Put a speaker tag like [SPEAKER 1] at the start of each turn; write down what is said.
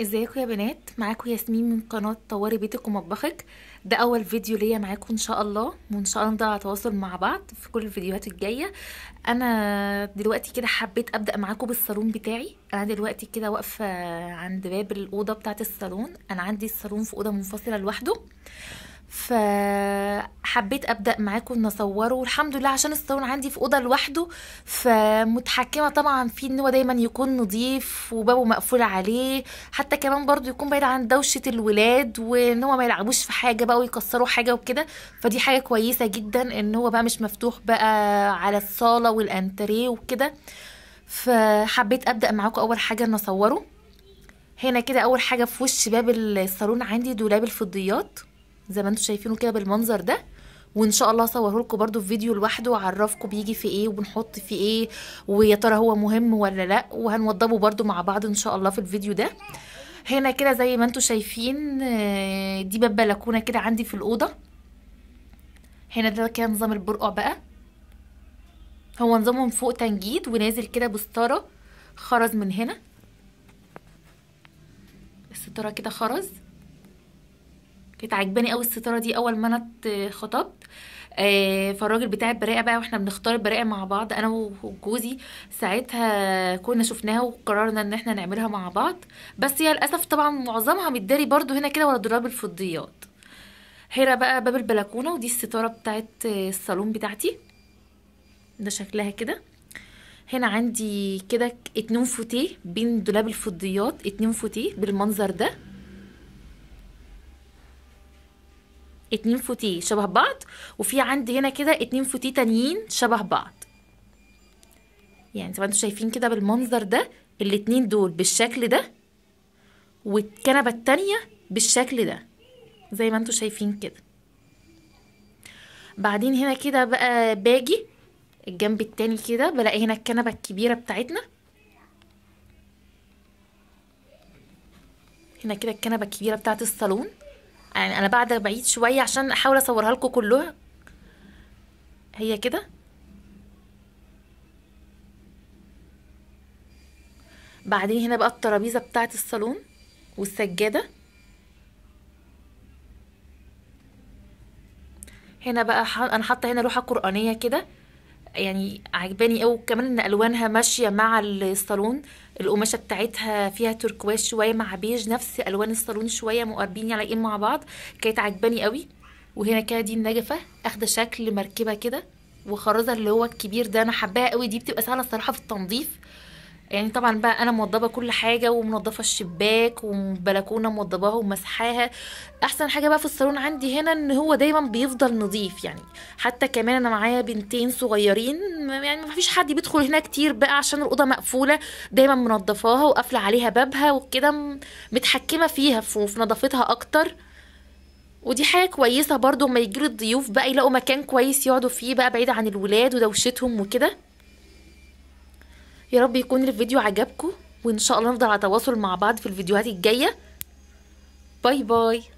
[SPEAKER 1] ازيكم يا بنات معاكم ياسمين من قناه طوري بيتك ومطبخك ده اول فيديو ليا معاكم ان شاء الله وان شاء الله نقدر نتواصل مع بعض في كل الفيديوهات الجايه انا دلوقتي كده حبيت ابدا معاكم بالصالون بتاعي انا دلوقتي كده واقفه عند باب الاوضه بتاعه الصالون انا عندي الصالون في اوضه منفصله لوحده ف حبيت ابدا معاكم نصوره والحمد لله عشان الصالون عندي في اوضه لوحده فمتحكمه طبعا فيه ان هو دايما يكون نظيف وبابه مقفول عليه حتى كمان برضو يكون بعيد عن دوشه الولاد وان هو ما يلعبوش في حاجه بقى ويكسروا حاجه وكده فدي حاجه كويسه جدا ان هو بقى مش مفتوح بقى على الصاله والانتريه وكده فحبيت ابدا معاكم اول حاجه نصوره هنا كده اول حاجه في وش باب الصالون عندي دولاب الفضيات زي ما انتم شايفينه كده بالمنظر ده وان شاء الله اصوره لكم برده في فيديو لوحده واعرفكم بيجي في ايه وبنحط في ايه ويا ترى هو مهم ولا لا وهنوضبه برده مع بعض ان شاء الله في الفيديو ده هنا كده زي ما انتم شايفين آه، دي باب بلكونه كده عندي في الاوضه هنا ده كده نظام البرقع بقى هو نظامه من فوق تنجيد ونازل كده بستاره خرز من هنا الستاره كده خرز كانت عاجباني قوي الستاره دي اول ما انا اتخطبت آه فالراجل بتاع البراءه بقى واحنا بنختار البراءه مع بعض انا وجوزي ساعتها كنا شفناها وقررنا ان احنا نعملها مع بعض بس هي للاسف طبعا معظمها متداري برضو هنا كده ولا دراب الفضيات هنا بقى باب البلكونه ودي الستاره بتاعت الصالون بتاعتي ده شكلها كده هنا عندي كده اتنين فوتيه بين دولاب الفضيات اتنين فوتيه بالمنظر ده اتنين فوتيه شبه بعض وفي عندي هنا كده اتنين فوتيه تانيين شبه بعض يعني زي ما انتوا شايفين كده بالمنظر ده الاتنين دول بالشكل ده والكنبة التانية بالشكل ده زي ما انتوا شايفين كده بعدين هنا كده بقى باجي الجنب التاني كده بلاقي هنا الكنبة الكبيرة بتاعتنا هنا كده الكنبة الكبيرة بتاعت الصالون يعني انا بعد بعيد شويه عشان احاول اصورها لكم كلها هي كده بعدين هنا بقى الترابيزه بتاعه الصالون والسجاده هنا بقى انا حاطه هنا لوحه قرانيه كده يعني عجباني قوي وكمان ان الوانها ماشيه مع الصالون القماشه بتاعتها فيها تركواز شويه مع بيج نفس الوان الصالون شويه مقربين يلاقين مع بعض كانت عجباني قوي وهنا كده دي النجفه اخده شكل مركبه كده وخرزه اللي هو الكبير ده انا حباها قوي دي بتبقى سهله الصراحه في التنظيف يعني طبعا بقى انا موضبه كل حاجه ومنضفه الشباك وبلكونه موضباها ومسحاها احسن حاجه بقى في الصالون عندي هنا ان هو دايما بيفضل نظيف يعني حتى كمان انا معايا بنتين صغيرين يعني ما فيش حد بيدخل هنا كتير بقى عشان الاوضه مقفوله دايما منضفاها وقافله عليها بابها وكده متحكمه فيها وفي نظافتها اكتر ودي حاجه كويسه برضو اما يجيلي الضيوف بقى يلاقوا مكان كويس يقعدوا فيه بقى بعيد عن الولاد ودوشتهم وكده يا رب يكون الفيديو عجبكم وان شاء الله نفضل على تواصل مع بعض في الفيديوهات الجايه باي باي